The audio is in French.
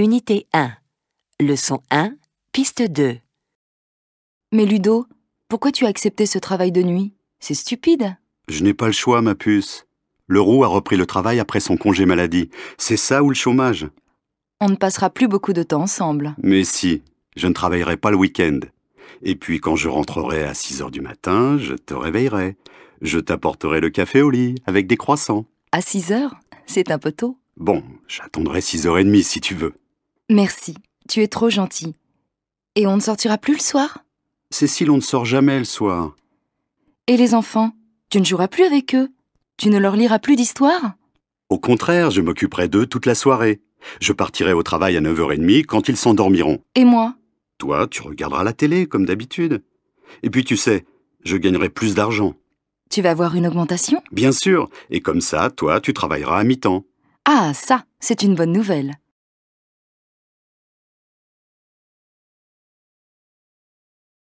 Unité 1. Leçon 1, piste 2. Mais Ludo, pourquoi tu as accepté ce travail de nuit C'est stupide. Je n'ai pas le choix, ma puce. Le roux a repris le travail après son congé maladie. C'est ça ou le chômage On ne passera plus beaucoup de temps ensemble. Mais si, je ne travaillerai pas le week-end. Et puis quand je rentrerai à 6 heures du matin, je te réveillerai. Je t'apporterai le café au lit, avec des croissants. À 6 heures C'est un peu tôt. Bon, j'attendrai 6 h 30 si tu veux. Merci, tu es trop gentil. Et on ne sortira plus le soir Cécile, on ne sort jamais le soir. Et les enfants Tu ne joueras plus avec eux Tu ne leur liras plus d'histoire Au contraire, je m'occuperai d'eux toute la soirée. Je partirai au travail à 9h30 quand ils s'endormiront. Et moi Toi, tu regarderas la télé, comme d'habitude. Et puis tu sais, je gagnerai plus d'argent. Tu vas avoir une augmentation Bien sûr, et comme ça, toi, tu travailleras à mi-temps. Ah, ça, c'est une bonne nouvelle.